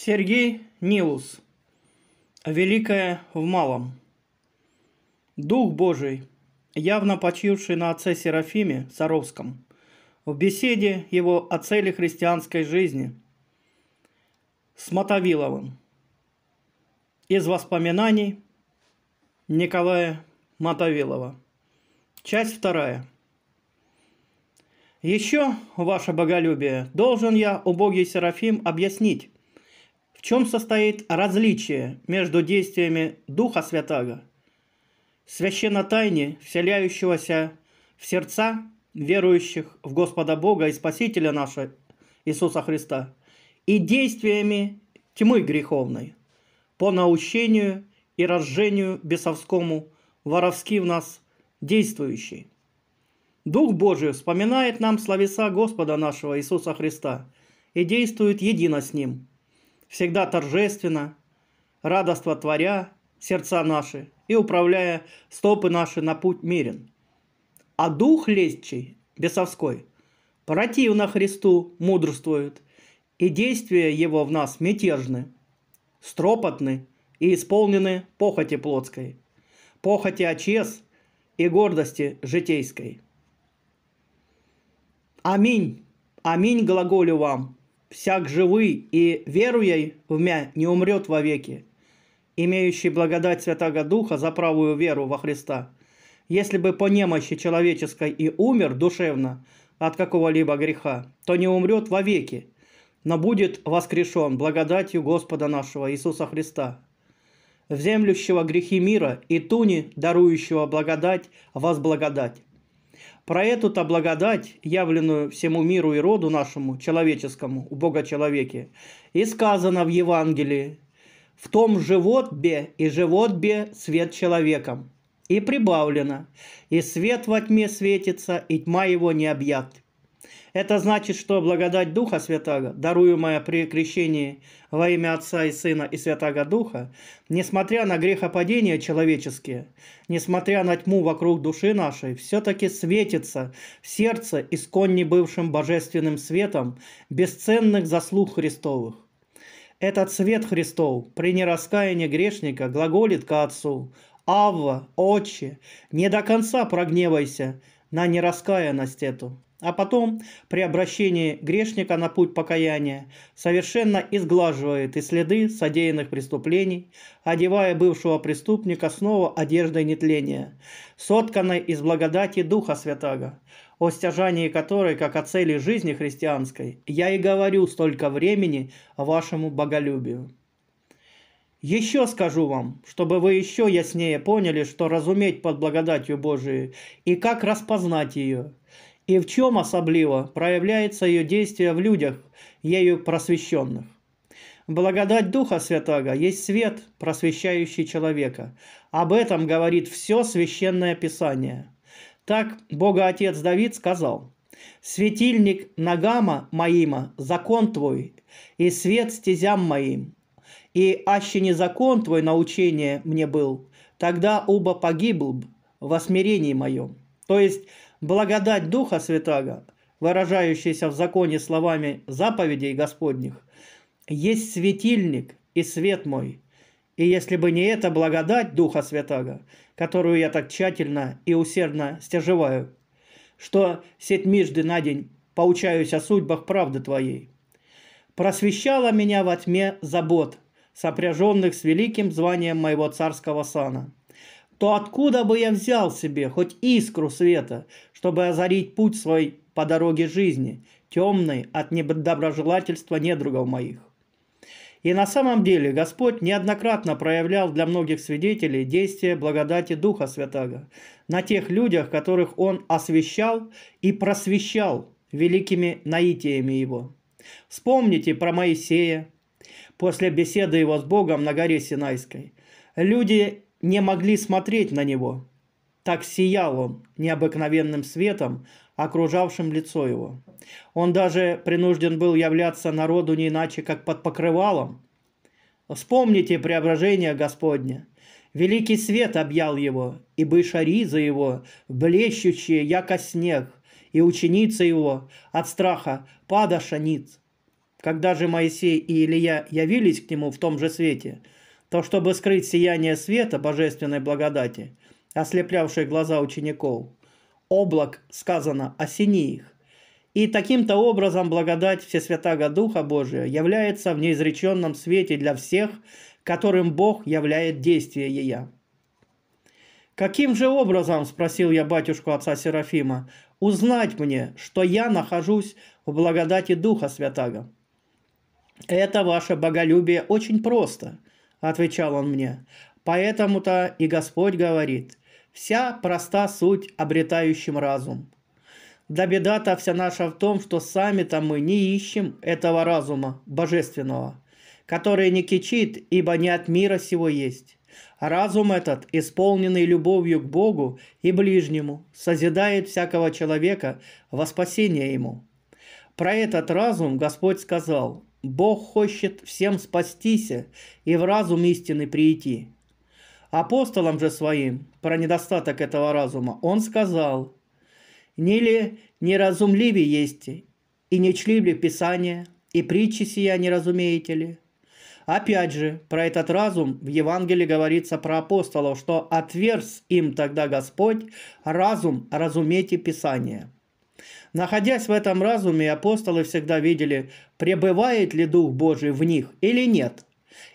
Сергей Нилус. Великое в малом. Дух Божий, явно почивший на отце Серафиме Саровском, в беседе его о цели христианской жизни с Мотовиловым. Из воспоминаний Николая Мотовилова. Часть вторая. Еще, ваше боголюбие, должен я, убогий Серафим, объяснить, в чем состоит различие между действиями Духа Святаго, священно тайне, вселяющегося в сердца верующих в Господа Бога и Спасителя нашего Иисуса Христа, и действиями тьмы греховной, по научению и разжению бесовскому, воровски в нас действующей? Дух Божий вспоминает нам словеса Господа нашего Иисуса Христа и действует едино с Ним – всегда торжественно, радоство творя сердца наши и управляя стопы наши на путь мирен. А дух лезчий, бесовской, противно Христу мудрствует, и действия его в нас мятежны, стропотны и исполнены похоти плотской, похоти очес и гордости житейской. Аминь, аминь глаголю вам, всяк живый и веруя в мя не умрет вовеки, имеющий благодать Святаго Духа за правую веру во Христа. Если бы по немощи человеческой и умер душевно от какого-либо греха, то не умрет вовеки, но будет воскрешен благодатью Господа нашего Иисуса Христа, вземлющего грехи мира и туни, дарующего благодать, возблагодать. Про эту-то благодать, явленную всему миру и роду нашему, человеческому, у Бога человеке, и сказано в Евангелии, в том животбе и животбе свет человеком. И прибавлено, и свет во тьме светится, и тьма его не объят. Это значит, что благодать Духа Святаго, даруемая при крещении во имя Отца и Сына и Святаго Духа, несмотря на грехопадения человеческие, несмотря на тьму вокруг души нашей, все-таки светится в сердце исконне бывшим божественным светом бесценных заслуг Христовых. Этот свет Христов при нераскаянии грешника глаголит к Отцу «Авва, Отче, не до конца прогневайся на нераскаянность эту» а потом при обращении грешника на путь покаяния совершенно изглаживает и следы содеянных преступлений, одевая бывшего преступника снова одеждой нетления, сотканной из благодати Духа Святаго, о стяжании которой, как о цели жизни христианской, я и говорю столько времени вашему боголюбию. Еще скажу вам, чтобы вы еще яснее поняли, что разуметь под благодатью Божией и как распознать ее – и в чем особливо проявляется ее действие в людях, ею просвещенных? Благодать Духа Святаго есть свет, просвещающий человека. Об этом говорит все Священное Писание. Так Бога Отец Давид сказал, «Светильник ногама моима, закон твой, и свет стезям моим. И аще не закон твой научение мне был, тогда уба погибл б во смирении моем». То есть благодать Духа Святаго, выражающаяся в законе словами заповедей Господних, есть светильник и свет мой. И если бы не эта благодать Духа Святаго, которую я так тщательно и усердно стяживаю, что сетьмижды на день поучаюсь о судьбах правды Твоей, просвещала меня во тьме забот, сопряженных с великим званием моего царского сана – то откуда бы я взял себе хоть искру света, чтобы озарить путь свой по дороге жизни, темной от недоброжелательства недругов моих. И на самом деле Господь неоднократно проявлял для многих свидетелей действие благодати Духа Святаго на тех людях, которых Он освещал и просвещал великими наитиями Его. Вспомните про Моисея после беседы его с Богом на горе Синайской. Люди не могли смотреть на него, так сиял он необыкновенным светом, окружавшим лицо его. Он даже принужден был являться народу не иначе, как под покрывалом. Вспомните преображение Господне. Великий свет объял его, и бы за его, блещущие, яко снег, и ученицы его от страха пада шанит. Когда же Моисей и Илья явились к нему в том же свете, то чтобы скрыть сияние света божественной благодати – ослеплявшие глаза учеников. Облак, сказано, осени их. И таким-то образом благодать Всесвятаго Духа Божия является в неизреченном свете для всех, которым Бог являет действие ее. «Каким же образом, — спросил я батюшку отца Серафима, — узнать мне, что я нахожусь в благодати Духа Святаго?» «Это ваше боголюбие очень просто», — отвечал он мне. «Поэтому-то и Господь говорит, Вся проста суть обретающим разум. Да беда-то вся наша в том, что сами-то мы не ищем этого разума божественного, который не кичит, ибо не от мира сего есть. Разум этот, исполненный любовью к Богу и ближнему, созидает всякого человека во спасение ему. Про этот разум Господь сказал, «Бог хочет всем спастися и в разум истины прийти». Апостолам же своим про недостаток этого разума он сказал, не «Нели неразумливи есть, и не чли ли Писание, и притчи сия не разумеете ли?» Опять же, про этот разум в Евангелии говорится про апостолов, что «отверз им тогда Господь разум, разумейте Писание». Находясь в этом разуме, апостолы всегда видели, пребывает ли Дух Божий в них или нет –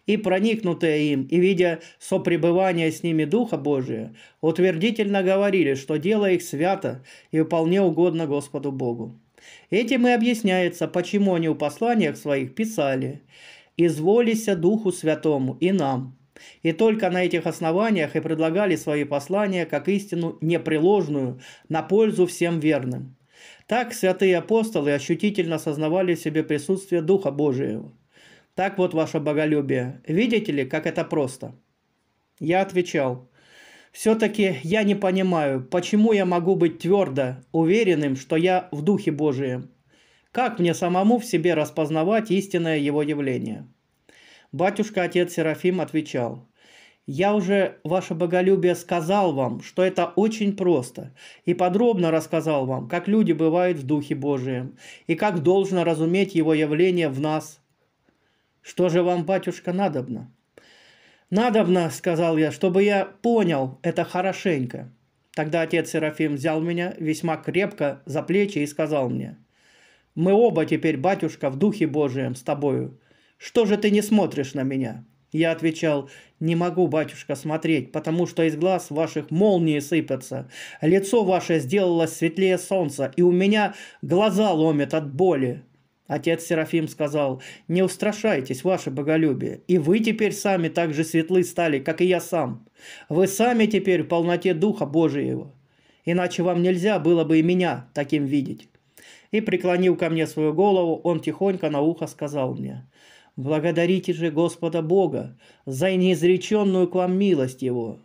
и проникнутые им, и видя сопребывание с ними Духа Божия, утвердительно говорили, что дело их свято и вполне угодно Господу Богу. Этим и объясняется, почему они в посланиях своих писали «Изволися Духу Святому и нам». И только на этих основаниях и предлагали свои послания как истину непреложную, на пользу всем верным. Так святые апостолы ощутительно сознавали в себе присутствие Духа Божиего – так вот ваше боголюбие. Видите ли, как это просто? Я отвечал. Все-таки я не понимаю, почему я могу быть твердо уверенным, что я в Духе Божием. Как мне самому в себе распознавать истинное его явление? Батюшка отец Серафим отвечал. Я уже, ваше боголюбие, сказал вам, что это очень просто, и подробно рассказал вам, как люди бывают в Духе Божием, и как должно разуметь его явление в нас – что же вам, батюшка, надобно? Надобно, сказал я, чтобы я понял это хорошенько. Тогда отец Серафим взял меня весьма крепко за плечи и сказал мне, «Мы оба теперь, батюшка, в Духе Божием с тобою. Что же ты не смотришь на меня?» Я отвечал, «Не могу, батюшка, смотреть, потому что из глаз ваших молнии сыпятся. Лицо ваше сделалось светлее солнца, и у меня глаза ломят от боли. Отец Серафим сказал, «Не устрашайтесь, ваше боголюбие, и вы теперь сами так же светлы стали, как и я сам. Вы сами теперь в полноте Духа Божиего, иначе вам нельзя было бы и меня таким видеть». И, преклонил ко мне свою голову, он тихонько на ухо сказал мне, «Благодарите же Господа Бога за неизреченную к вам милость Его,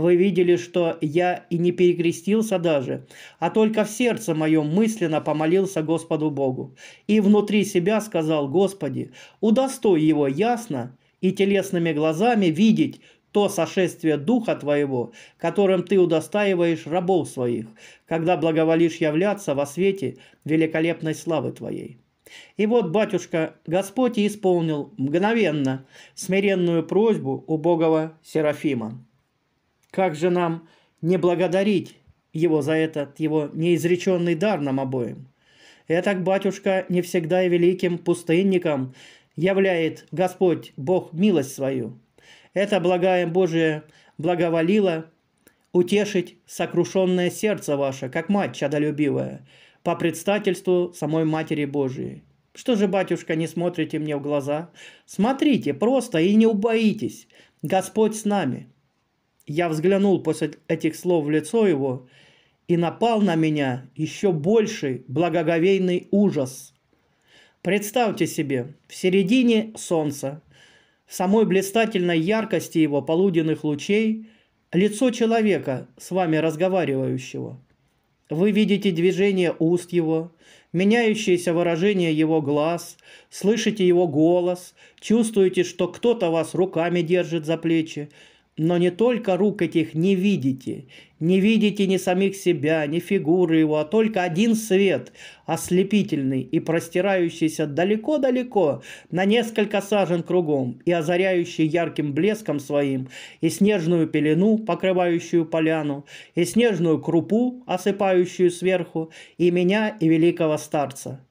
вы видели, что я и не перекрестился даже, а только в сердце моем мысленно помолился Господу Богу. И внутри себя сказал Господи, удостой его ясно и телесными глазами видеть то сошествие Духа Твоего, которым Ты удостаиваешь рабов Своих, когда благоволишь являться во свете великолепной славы Твоей». И вот, батюшка, Господь исполнил мгновенно смиренную просьбу убогого Серафима. Как же нам не благодарить его за этот его неизреченный дар нам обоим? Этак, батюшка, не всегда и великим пустынником являет Господь Бог милость свою. Это благая Божия благоволила утешить сокрушенное сердце ваше, как мать чадолюбивая, по предстательству самой Матери Божией. Что же, батюшка, не смотрите мне в глаза? Смотрите просто и не убоитесь. Господь с нами. Я взглянул после этих слов в лицо его, и напал на меня еще больший благоговейный ужас. Представьте себе, в середине солнца, в самой блистательной яркости его полуденных лучей, лицо человека, с вами разговаривающего. Вы видите движение уст его, меняющееся выражение его глаз, слышите его голос, чувствуете, что кто-то вас руками держит за плечи, но не только рук этих не видите, не видите ни самих себя, ни фигуры его, а только один свет, ослепительный и простирающийся далеко-далеко, на несколько сажен кругом, и озаряющий ярким блеском своим, и снежную пелену, покрывающую поляну, и снежную крупу, осыпающую сверху, и меня, и великого старца.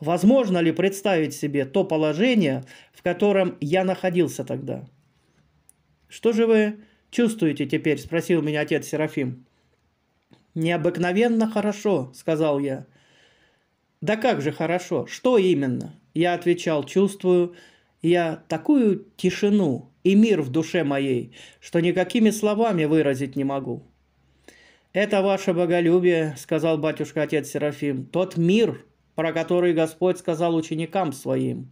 Возможно ли представить себе то положение, в котором я находился тогда?» «Что же вы чувствуете теперь?» – спросил меня отец Серафим. «Необыкновенно хорошо», – сказал я. «Да как же хорошо? Что именно?» Я отвечал, чувствую я такую тишину и мир в душе моей, что никакими словами выразить не могу. «Это ваше боголюбие», – сказал батюшка-отец Серафим, – «тот мир, про который Господь сказал ученикам своим.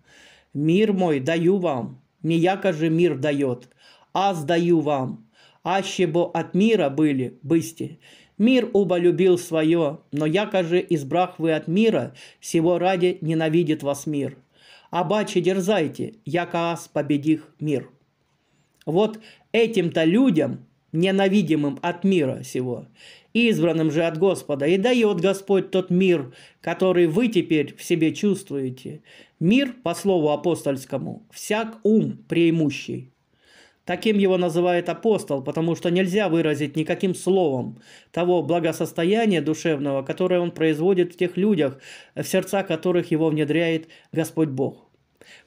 Мир мой даю вам, не яко же мир дает, аз даю вам, аще бо от мира были бысти. Мир уба любил свое, но якоже избрах вы от мира, всего ради ненавидит вас мир. Абаче дерзайте, яко аз победих мир. Вот этим-то людям, ненавидимым от мира сего, избранным же от Господа, и дает Господь тот мир, который вы теперь в себе чувствуете. Мир, по слову апостольскому, всяк ум преимущий. Таким его называет апостол, потому что нельзя выразить никаким словом того благосостояния душевного, которое он производит в тех людях, в сердца которых его внедряет Господь Бог.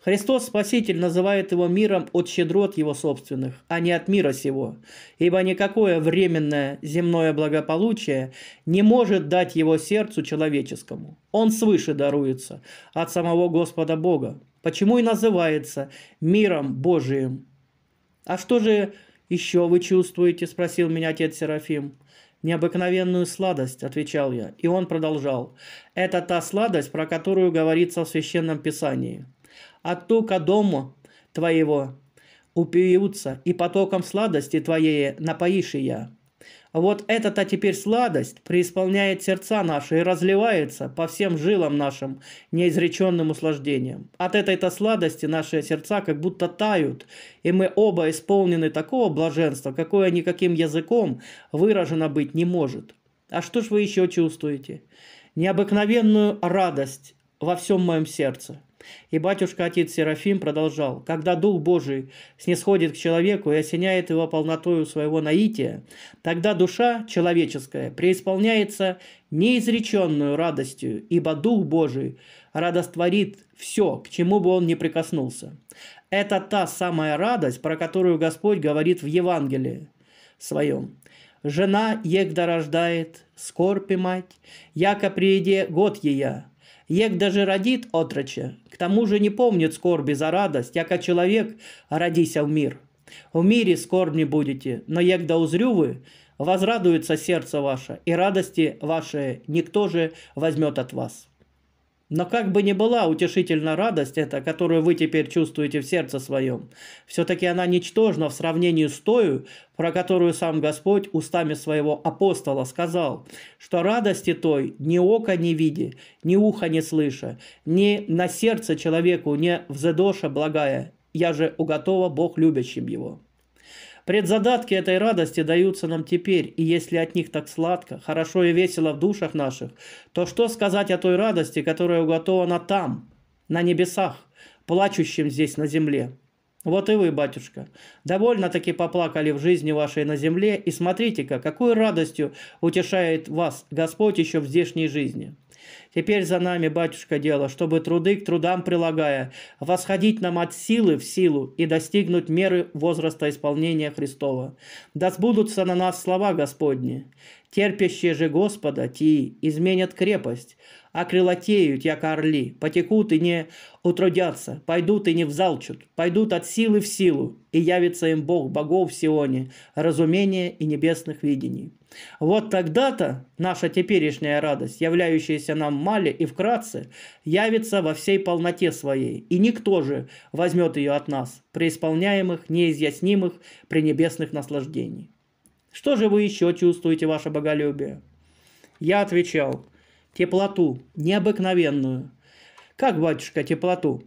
Христос Спаситель называет его миром от щедрот его собственных, а не от мира сего, ибо никакое временное земное благополучие не может дать его сердцу человеческому. Он свыше даруется от самого Господа Бога, почему и называется миром Божиим, «А что же еще вы чувствуете?» – спросил меня отец Серафим. «Необыкновенную сладость», – отвечал я. И он продолжал. «Это та сладость, про которую говорится в Священном Писании. От тука дому твоего упьются, и потоком сладости твоей напоишь и я». Вот эта-то теперь сладость преисполняет сердца наши и разливается по всем жилам нашим неизреченным услаждением. От этой-то сладости наши сердца как будто тают, и мы оба исполнены такого блаженства, какое никаким языком выражено быть не может. А что ж вы еще чувствуете? Необыкновенную радость во всем моем сердце. И батюшка отец Серафим продолжал, «Когда Дух Божий снисходит к человеку и осеняет его полнотою своего наития, тогда душа человеческая преисполняется неизреченную радостью, ибо Дух Божий радостворит все, к чему бы он ни прикоснулся. Это та самая радость, про которую Господь говорит в Евангелии своем. Жена егда рождает, скорпи мать, яко приеде год ея, Ек даже родит отроче, к тому же не помнит скорби за радость, яко человек родися а в мир. В мире скорб не будете, но як да узрю вы, возрадуется сердце ваше, и радости ваше никто же возьмет от вас. Но как бы ни была утешительна радость эта, которую вы теперь чувствуете в сердце своем, все-таки она ничтожна в сравнении с тою, про которую сам Господь устами своего апостола сказал, что радости той ни око не види, ни ухо не слыша, ни на сердце человеку не взедоша благая, я же уготова Бог любящим его». Предзадатки этой радости даются нам теперь, и если от них так сладко, хорошо и весело в душах наших, то что сказать о той радости, которая уготована там, на небесах, плачущим здесь на земле? Вот и вы, батюшка, довольно-таки поплакали в жизни вашей на земле, и смотрите-ка, какой радостью утешает вас Господь еще в здешней жизни». Теперь за нами, батюшка, дело, чтобы труды к трудам прилагая, восходить нам от силы в силу и достигнуть меры возраста исполнения Христова. Да сбудутся на нас слова Господни. Терпящие же Господа, ти изменят крепость, окрылотеют, а як орли, потекут и не утрудятся, пойдут и не взалчут, пойдут от силы в силу, и явится им Бог богов в Сионе, разумение и небесных видений. Вот тогда-то наша теперешняя радость, являющаяся нам мале и вкратце, явится во всей полноте своей, и никто же возьмет ее от нас, преисполняемых, неизъяснимых, пренебесных наслаждений. Что же вы еще чувствуете, ваше боголюбие? Я отвечал, теплоту, необыкновенную. Как, батюшка, теплоту?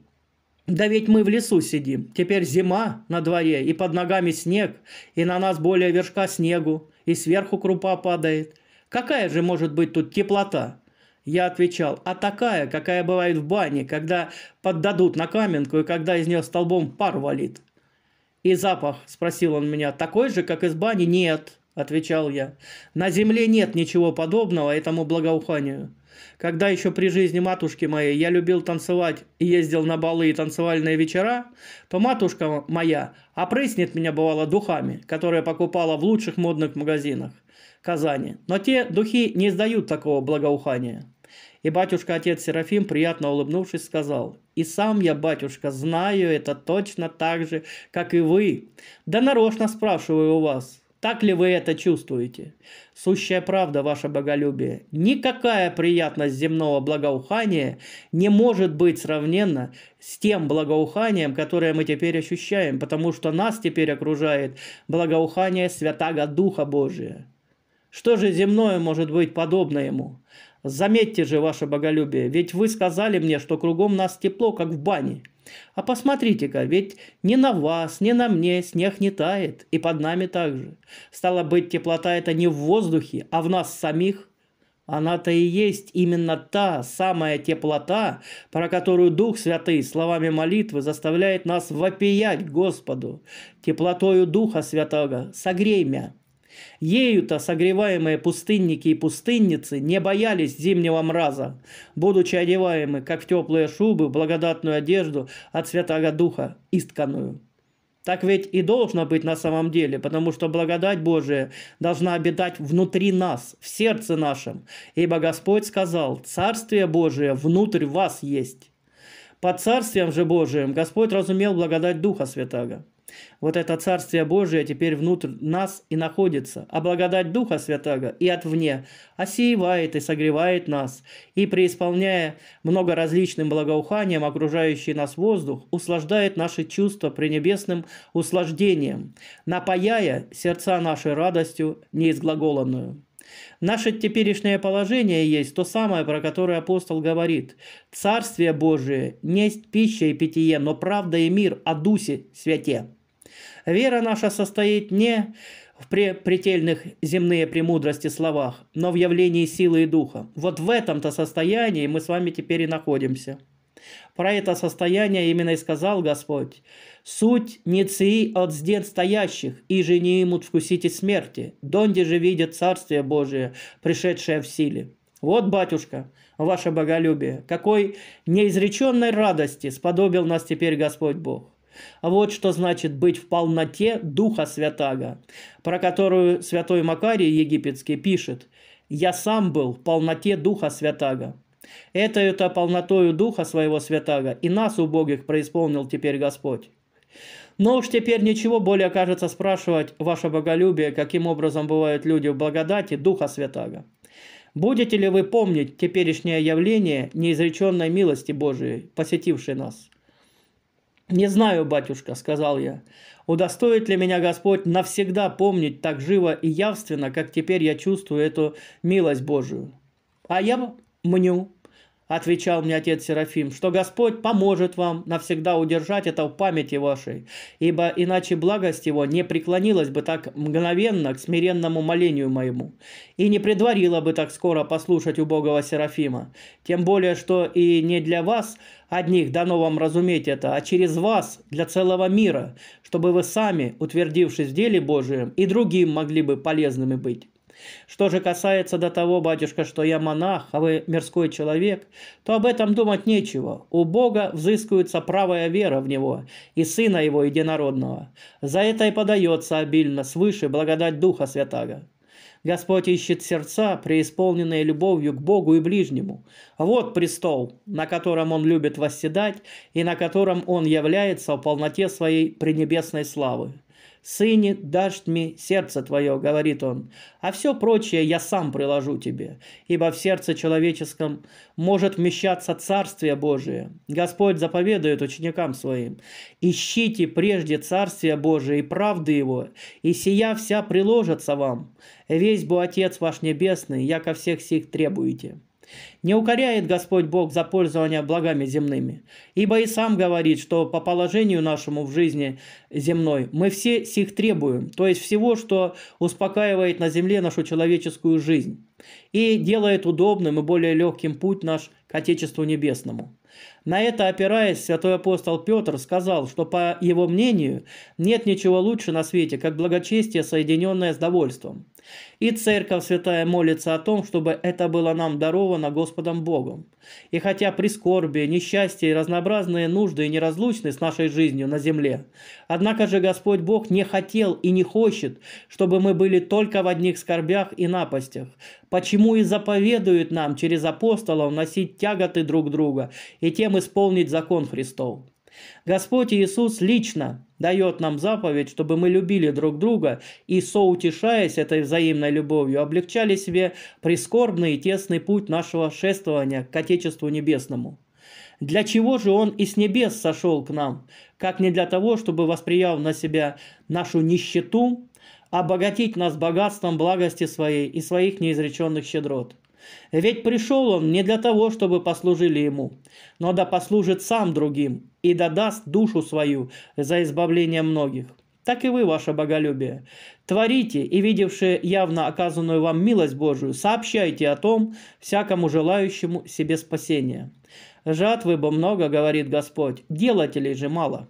Да ведь мы в лесу сидим. Теперь зима на дворе, и под ногами снег, и на нас более вершка снегу, и сверху крупа падает. Какая же может быть тут теплота? Я отвечал, а такая, какая бывает в бане, когда поддадут на каменку и когда из нее столбом пар валит. И запах, спросил он меня, такой же, как из бани? Нет. – отвечал я. «На земле нет ничего подобного этому благоуханию. Когда еще при жизни матушки моей я любил танцевать и ездил на балы и танцевальные вечера, то матушка моя опрыснет меня, бывало, духами, которые покупала в лучших модных магазинах Казани. Но те духи не издают такого благоухания». И батюшка-отец Серафим, приятно улыбнувшись, сказал, «И сам я, батюшка, знаю это точно так же, как и вы. Да нарочно спрашиваю у вас, так ли вы это чувствуете? Сущая правда, ваше боголюбие. Никакая приятность земного благоухания не может быть сравнена с тем благоуханием, которое мы теперь ощущаем, потому что нас теперь окружает благоухание Святаго Духа Божия. Что же земное может быть подобно ему? Заметьте же ваше боголюбие, ведь вы сказали мне, что кругом нас тепло, как в бане. А посмотрите-ка, ведь ни на вас, ни на мне снег не тает, и под нами также. Стало быть, теплота это не в воздухе, а в нас самих. Она-то и есть именно та самая теплота, про которую Дух Святый словами молитвы заставляет нас вопиять Господу. Теплотою Духа Святого согрей меня. Ею-то согреваемые пустынники и пустынницы не боялись зимнего мраза, будучи одеваемы, как в теплые шубы, в благодатную одежду от Святого Духа, истканую. Так ведь и должно быть на самом деле, потому что благодать Божия должна обитать внутри нас, в сердце нашем. Ибо Господь сказал, «Царствие Божие внутрь вас есть». Под Царствием же Божиим Господь разумел благодать Духа Святаго. Вот это Царствие Божие теперь внутрь нас и находится, а благодать Духа Святаго и отвне осеивает и согревает нас, и, преисполняя много различным благоуханием окружающий нас воздух, услаждает наши чувства пренебесным услаждением, напаяя сердца наши радостью неизглаголанную. Наше теперешнее положение есть то самое, про которое апостол говорит. «Царствие Божие не есть пища и питье, но правда и мир о Дусе святе». Вера наша состоит не в претельных земные премудрости словах, но в явлении силы и духа. Вот в этом-то состоянии мы с вами теперь и находимся. Про это состояние именно и сказал Господь. «Суть не ци от сден стоящих, и же не имут вкусите смерти, донде же видят Царствие Божие, пришедшее в силе». Вот, батюшка, ваше боголюбие, какой неизреченной радости сподобил нас теперь Господь Бог. А вот что значит быть в полноте Духа Святаго, про которую святой Макарий Египетский пишет «Я сам был в полноте Духа Святаго». Это это полнотою Духа своего Святаго, и нас, убогих, преисполнил теперь Господь. Но уж теперь ничего более кажется спрашивать ваше боголюбие, каким образом бывают люди в благодати Духа Святаго. Будете ли вы помнить теперешнее явление неизреченной милости Божией, посетившей нас? «Не знаю, батюшка», — сказал я, — «удостоит ли меня Господь навсегда помнить так живо и явственно, как теперь я чувствую эту милость Божию?» «А я мню», отвечал мне отец Серафим, что Господь поможет вам навсегда удержать это в памяти вашей, ибо иначе благость его не преклонилась бы так мгновенно к смиренному молению моему, и не предварила бы так скоро послушать убогого Серафима, тем более, что и не для вас одних дано вам разуметь это, а через вас для целого мира, чтобы вы сами, утвердившись в деле Божием, и другим могли бы полезными быть». Что же касается до того, батюшка, что я монах, а вы мирской человек, то об этом думать нечего. У Бога взыскуется правая вера в Него и Сына Его Единородного. За это и подается обильно свыше благодать Духа Святаго. Господь ищет сердца, преисполненные любовью к Богу и ближнему. Вот престол, на котором Он любит восседать и на котором Он является в полноте Своей пренебесной славы. «Сыне, дашь мне сердце твое», — говорит он, — «а все прочее я сам приложу тебе, ибо в сердце человеческом может вмещаться Царствие Божие». Господь заповедует ученикам своим, «Ищите прежде Царствие Божие и правды Его, и сия вся приложится вам. Весь бы Отец ваш Небесный, яко всех сих требуете». Не укоряет Господь Бог за пользование благами земными, ибо и сам говорит, что по положению нашему в жизни земной мы все сих требуем, то есть всего, что успокаивает на земле нашу человеческую жизнь и делает удобным и более легким путь наш к Отечеству Небесному. На это опираясь, святой апостол Петр сказал, что, по его мнению, нет ничего лучше на свете, как благочестие, соединенное с довольством. И Церковь Святая молится о том, чтобы это было нам даровано Господом Богом. И хотя прискорбие, несчастье и разнообразные нужды неразлучны с нашей жизнью на земле, однако же Господь Бог не хотел и не хочет, чтобы мы были только в одних скорбях и напастях. Почему и заповедует нам через апостолов носить тяготы друг друга и тем всем исполнить закон Христов. Господь Иисус лично дает нам заповедь, чтобы мы любили друг друга и, соутешаясь этой взаимной любовью, облегчали себе прискорбный и тесный путь нашего шествования к Отечеству Небесному. Для чего же Он из небес сошел к нам? Как не для того, чтобы, восприяв на себя нашу нищету, обогатить нас богатством благости своей и своих неизреченных щедрот – ведь пришел он не для того, чтобы послужили ему, но да послужит сам другим и додаст душу свою за избавление многих. Так и вы, ваше боголюбие. Творите, и видевшие явно оказанную вам милость Божию, сообщайте о том всякому желающему себе спасения. Жатвы бы много, говорит Господь, делателей же мало.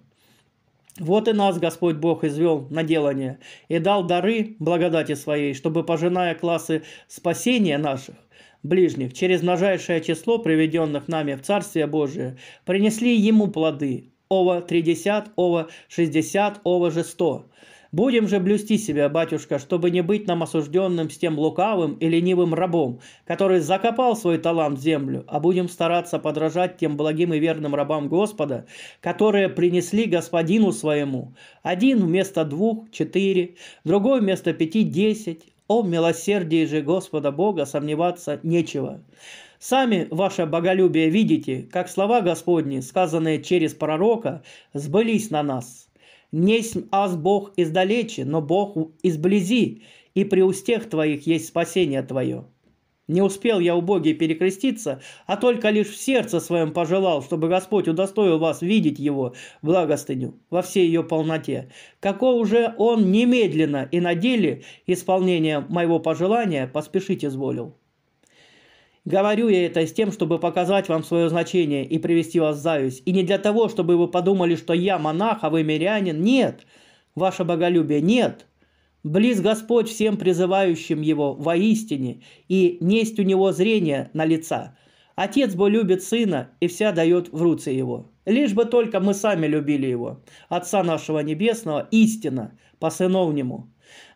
Вот и нас Господь Бог извел на делание и дал дары благодати своей, чтобы, пожиная классы спасения наших, ближних через множайшее число приведенных нами в Царствие Божие, принесли ему плоды, ова 30, ова 60, ова же 100. Будем же блюсти себя, батюшка, чтобы не быть нам осужденным с тем лукавым и ленивым рабом, который закопал свой талант в землю, а будем стараться подражать тем благим и верным рабам Господа, которые принесли Господину своему. Один вместо двух – четыре, другой вместо пяти – десять, о милосердии же Господа Бога сомневаться нечего. Сами ваше боголюбие видите, как слова Господни, сказанные через пророка, сбылись на нас. Несть аз Бог издалече, но Бог изблизи, и при устех твоих есть спасение твое. Не успел я, убогий, перекреститься, а только лишь в сердце своем пожелал, чтобы Господь удостоил вас видеть его благостыню во всей ее полноте. какого уже он немедленно и на деле исполнение моего пожелания поспешить изволил. Говорю я это с тем, чтобы показать вам свое значение и привести вас в зависть. И не для того, чтобы вы подумали, что я монах, а вы мирянин. Нет, ваше боголюбие, нет. Близ Господь всем призывающим Его воистине, и несть у Него зрение на лица. Отец бы любит Сына, и вся дает в руце Его. Лишь бы только мы сами любили Его, Отца нашего Небесного, истина, по сыновнему.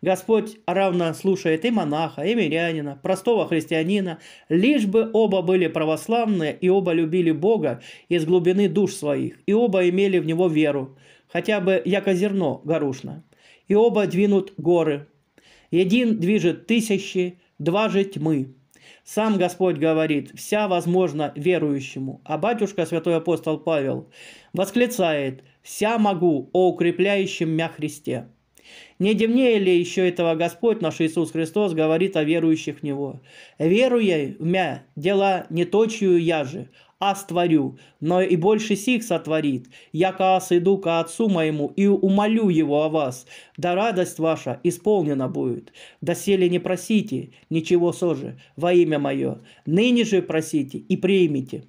Господь равно слушает и монаха, и мирянина, простого христианина, лишь бы оба были православные и оба любили Бога из глубины душ своих, и оба имели в Него веру, хотя бы яко зерно горушно и оба двинут горы. Един движет тысячи, два же тьмы. Сам Господь говорит, вся возможно верующему. А батюшка, святой апостол Павел, восклицает, вся могу о укрепляющем мя Христе. Не дивнее ли еще этого Господь наш Иисус Христос говорит о верующих в Него? «Веруя в мя, дела не точью я же, а створю, но и больше сих сотворит. Я каас иду ко Отцу моему и умолю его о вас, да радость ваша исполнена будет. сели не просите ничего соже во имя мое, ныне же просите и примите».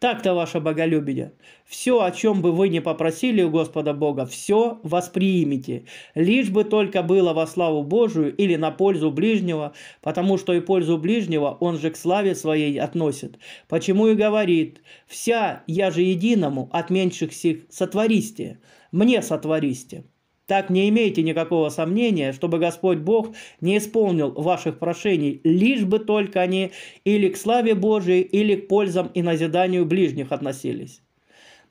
Так-то ваше боголюбие. Все, о чем бы вы ни попросили у Господа Бога, все восприимите. Лишь бы только было во славу Божию или на пользу ближнего, потому что и пользу ближнего он же к славе своей относит. Почему и говорит, вся я же единому от меньших сих сотвористе, мне сотвористе. Так не имейте никакого сомнения, чтобы Господь Бог не исполнил ваших прошений, лишь бы только они или к славе Божией, или к пользам и назиданию ближних относились.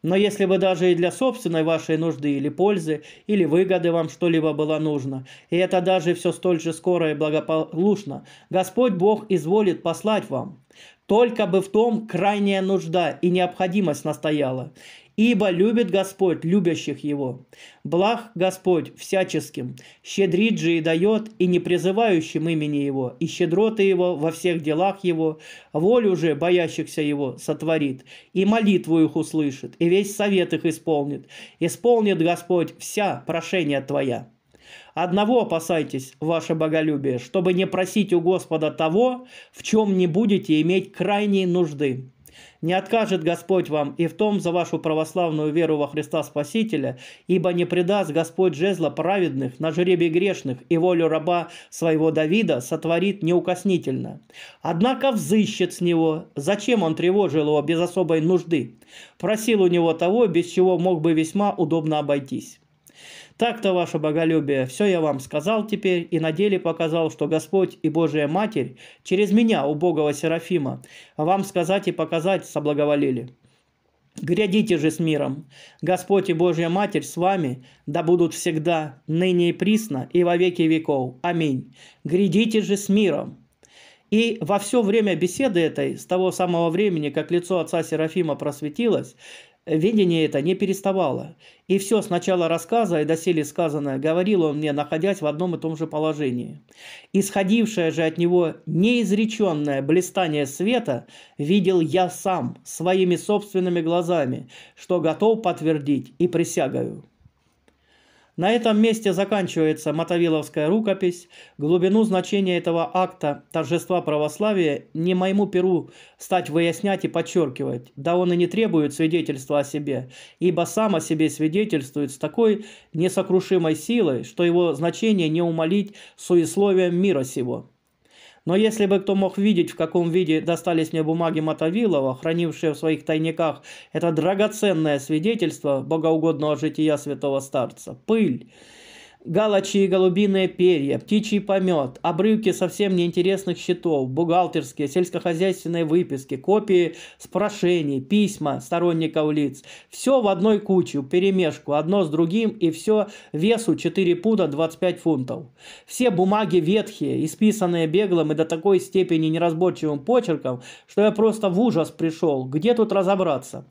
Но если бы даже и для собственной вашей нужды или пользы, или выгоды вам что-либо было нужно, и это даже все столь же скоро и благополучно, Господь Бог изволит послать вам. Только бы в том крайняя нужда и необходимость настояла. Ибо любит Господь любящих Его. Благ Господь всяческим, щедрит же и дает, и не призывающим имени Его, и щедроты Его во всех делах Его, волю же боящихся Его сотворит, и молитву их услышит, и весь совет их исполнит. Исполнит Господь вся прошение Твоя. Одного опасайтесь, ваше боголюбие, чтобы не просить у Господа того, в чем не будете иметь крайней нужды. Не откажет Господь вам и в том за вашу православную веру во Христа Спасителя, ибо не предаст Господь жезла праведных на жребий грешных, и волю раба своего Давида сотворит неукоснительно. Однако взыщет с него, зачем он тревожил его без особой нужды, просил у него того, без чего мог бы весьма удобно обойтись. Так-то, ваше боголюбие, все я вам сказал теперь и на деле показал, что Господь и Божия Матерь через меня, убогого Серафима, вам сказать и показать соблаговолили. Грядите же с миром. Господь и Божья Матерь с вами, да будут всегда, ныне и присно, и во веки веков. Аминь. Грядите же с миром. И во все время беседы этой, с того самого времени, как лицо отца Серафима просветилось, видение это не переставало. И все с начала рассказа и доселе сказанное говорил он мне, находясь в одном и том же положении. Исходившее же от него неизреченное блистание света видел я сам своими собственными глазами, что готов подтвердить и присягаю. На этом месте заканчивается Мотовиловская рукопись. Глубину значения этого акта торжества православия не моему перу стать выяснять и подчеркивать, да он и не требует свидетельства о себе, ибо сам о себе свидетельствует с такой несокрушимой силой, что его значение не умолить суесловием мира сего. Но если бы кто мог видеть, в каком виде достались мне бумаги Мотовилова, хранившие в своих тайниках это драгоценное свидетельство богоугодного жития святого старца, пыль, Галочи голубиные перья, птичий помет, обрывки совсем неинтересных счетов, бухгалтерские, сельскохозяйственные выписки, копии с письма сторонников лиц. Все в одной куче, перемешку, одно с другим, и все весу 4 пуда 25 фунтов. Все бумаги ветхие, исписанные беглым и до такой степени неразборчивым почерком, что я просто в ужас пришел. Где тут разобраться?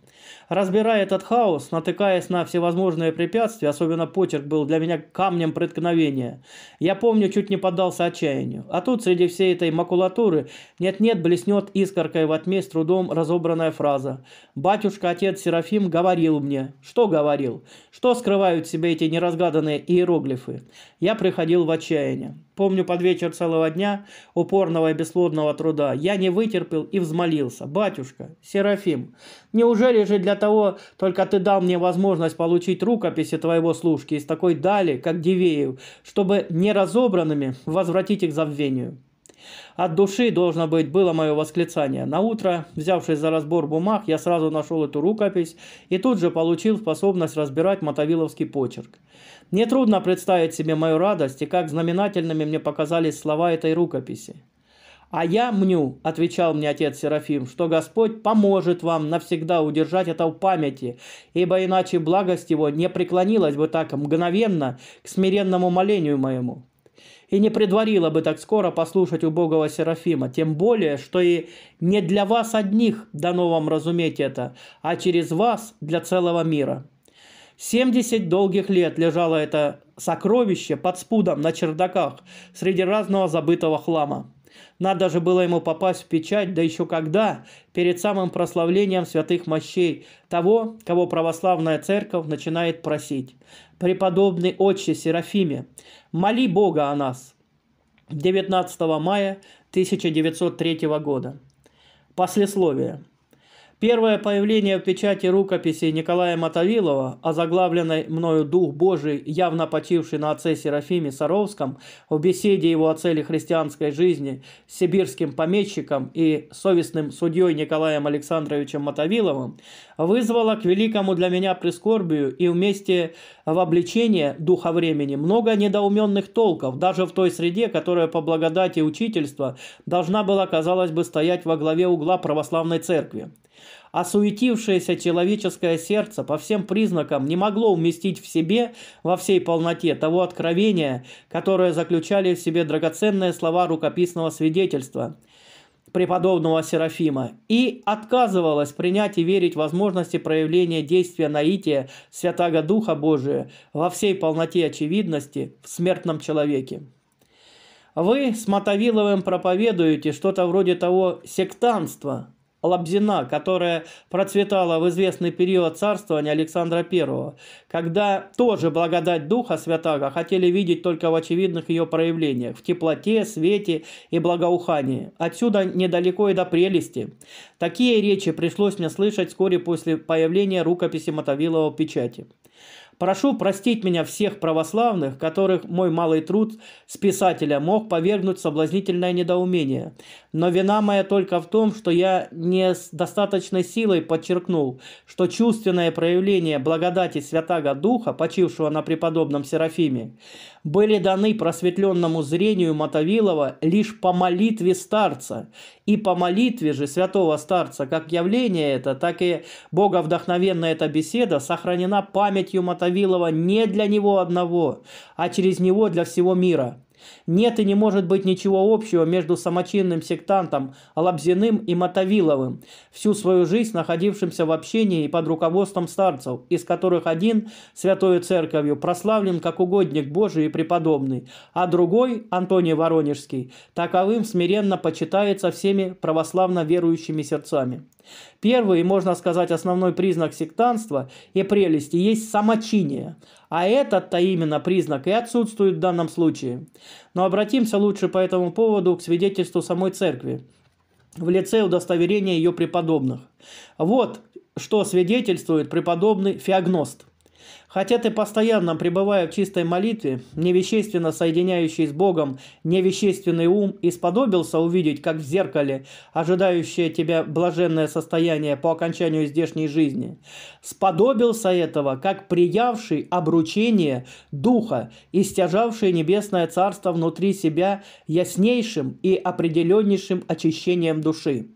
Разбирая этот хаос, натыкаясь на всевозможные препятствия, особенно почерк был для меня камнем преткновения, я помню, чуть не поддался отчаянию. А тут среди всей этой макулатуры нет-нет блеснет искоркой во тьме с трудом разобранная фраза. «Батюшка, отец Серафим говорил мне». Что говорил? Что скрывают в себе эти неразгаданные иероглифы? Я приходил в отчаяние. Помню, под вечер целого дня, упорного и бесплодного труда, я не вытерпел и взмолился. «Батюшка, Серафим, неужели же для того, только ты дал мне возможность получить рукописи твоего служки из такой дали, как Дивеев, чтобы неразобранными возвратить их забвению. От души, должно быть, было мое восклицание. На утро, взявшись за разбор бумаг, я сразу нашел эту рукопись и тут же получил способность разбирать мотовиловский почерк. Нетрудно представить себе мою радость и как знаменательными мне показались слова этой рукописи. А я мню, отвечал мне отец Серафим, что Господь поможет вам навсегда удержать это в памяти, ибо иначе благость его не преклонилась бы так мгновенно к смиренному молению моему. И не предварила бы так скоро послушать убогого Серафима, тем более, что и не для вас одних дано вам разуметь это, а через вас для целого мира. 70 долгих лет лежало это сокровище под спудом на чердаках среди разного забытого хлама. Надо же было ему попасть в печать, да еще когда, перед самым прославлением святых мощей, того, кого православная церковь начинает просить. Преподобный отче Серафиме, моли Бога о нас. 19 мая 1903 года. Послесловие. Первое появление в печати рукописи Николая Мотовилова, озаглавленной мною «Дух Божий», явно почивший на отце Серафиме Саровском, в беседе его о цели христианской жизни с сибирским помещиком и совестным судьей Николаем Александровичем Мотовиловым, вызвало к великому для меня прискорбию и вместе в обличение духа времени много недоуменных толков, даже в той среде, которая по благодати учительства должна была, казалось бы, стоять во главе угла православной церкви. Осуетившееся человеческое сердце по всем признакам не могло уместить в себе во всей полноте того откровения, которое заключали в себе драгоценные слова рукописного свидетельства преподобного Серафима и отказывалось принять и верить возможности проявления действия наития Святаго Духа Божия во всей полноте очевидности в смертном человеке. Вы с Мотовиловым проповедуете что-то вроде того сектанства, Лобзина, которая процветала в известный период царствования Александра I, когда тоже благодать Духа Святаго хотели видеть только в очевидных ее проявлениях, в теплоте, свете и благоухании. Отсюда недалеко и до прелести. Такие речи пришлось мне слышать вскоре после появления рукописи Мотовилова в печати. Прошу простить меня всех православных, которых мой малый труд с писателя мог повергнуть в соблазнительное недоумение но вина моя только в том, что я не с достаточной силой подчеркнул, что чувственное проявление благодати Святаго Духа, почившего на преподобном Серафиме, были даны просветленному зрению Мотовилова лишь по молитве старца, и по молитве же святого старца, как явление это, так и боговдохновенная эта беседа сохранена памятью Мотовилова не для него одного, а через него для всего мира – нет и не может быть ничего общего между самочинным сектантом Лабзиным и Мотовиловым, всю свою жизнь находившимся в общении и под руководством старцев, из которых один, святою церковью, прославлен как угодник Божий и преподобный, а другой, Антоний Воронежский, таковым смиренно почитается всеми православно верующими сердцами. Первый, можно сказать, основной признак сектанства и прелести есть самочиние – а этот-то именно признак и отсутствует в данном случае. Но обратимся лучше по этому поводу к свидетельству самой церкви в лице удостоверения ее преподобных. Вот что свидетельствует преподобный Феогност – Хотя ты постоянно пребывая в чистой молитве, невещественно соединяющий с Богом невещественный ум, исподобился увидеть, как в зеркале, ожидающее тебя блаженное состояние по окончанию здешней жизни, сподобился этого, как приявший обручение Духа и стяжавший небесное царство внутри себя яснейшим и определеннейшим очищением души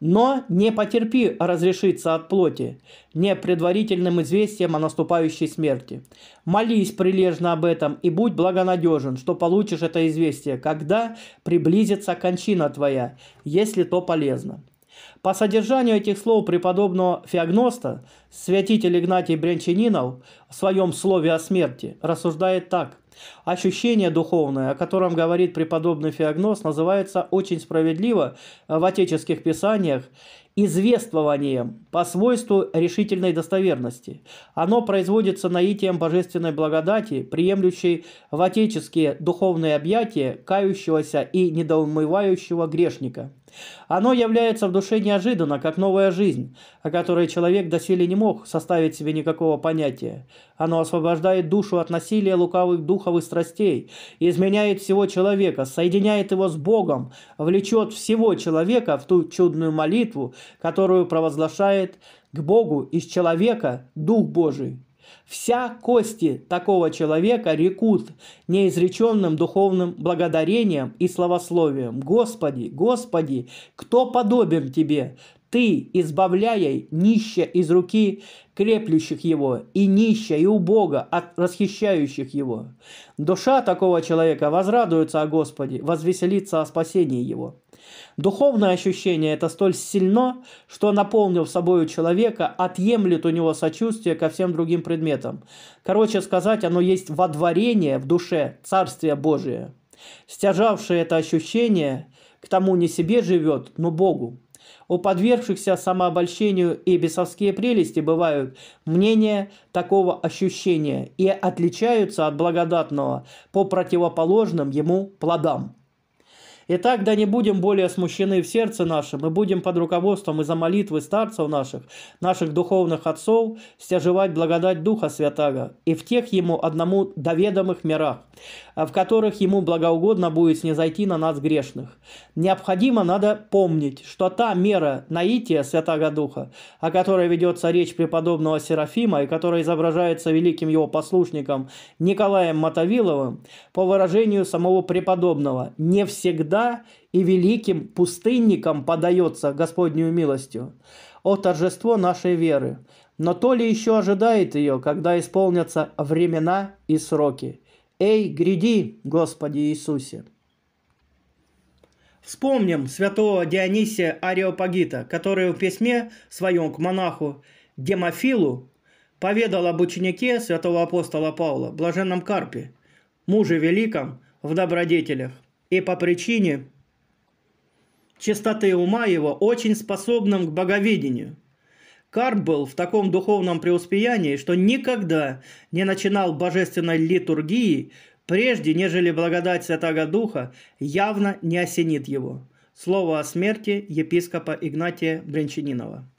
но не потерпи разрешиться от плоти, не предварительным известием о наступающей смерти. Молись прилежно об этом и будь благонадежен, что получишь это известие, когда приблизится кончина твоя, если то полезно. По содержанию этих слов преподобного Феогноста, святитель Игнатий Брянчанинов в своем слове о смерти рассуждает так. Ощущение духовное, о котором говорит преподобный Феогноз, называется очень справедливо в отеческих писаниях извествованием по свойству решительной достоверности. Оно производится наитием божественной благодати, приемлющей в отеческие духовные объятия кающегося и недоумывающего грешника. Оно является в душе неожиданно, как новая жизнь, о которой человек доселе не мог составить себе никакого понятия. Оно освобождает душу от насилия лукавых духов и страстей, изменяет всего человека, соединяет его с Богом, влечет всего человека в ту чудную молитву, которую провозглашает к Богу из человека Дух Божий. Вся кости такого человека рекут неизреченным духовным благодарением и словословием. Господи, Господи, кто подобен Тебе? Ты, избавляя нища из руки креплющих его, и нища, и убога от расхищающих его. Душа такого человека возрадуется о Господе, возвеселится о спасении его. Духовное ощущение это столь сильно, что, наполнив собою человека, отъемлет у него сочувствие ко всем другим предметам. Короче сказать, оно есть водворение в душе Царствия Божия. Стяжавшее это ощущение к тому не себе живет, но Богу. У подвергшихся самообольщению и бесовские прелести бывают мнения такого ощущения и отличаются от благодатного по противоположным ему плодам. И тогда не будем более смущены в сердце нашем, мы будем под руководством и за молитвы старцев наших, наших духовных отцов, стяжевать благодать Духа Святаго и в тех Ему одному доведомых мирах, э, в которых Ему благоугодно будет снизойти на нас грешных. Необходимо надо помнить, что та мера наития Святаго Духа, о которой ведется речь преподобного Серафима и которая изображается великим его послушником Николаем Мотовиловым, по выражению самого преподобного, не всегда беда, и великим пустынникам подается Господнюю милостью. О торжество нашей веры! Но то ли еще ожидает ее, когда исполнятся времена и сроки. Эй, гряди, Господи Иисусе! Вспомним святого Дионисия Ариопагита, который в письме своем к монаху Демофилу поведал об ученике святого апостола Павла, блаженном Карпе, муже великом в добродетелях – и по причине чистоты ума его очень способным к боговедению. Карп был в таком духовном преуспеянии, что никогда не начинал божественной литургии, прежде нежели благодать Святого Духа явно не осенит его. Слово о смерти епископа Игнатия Брянчанинова.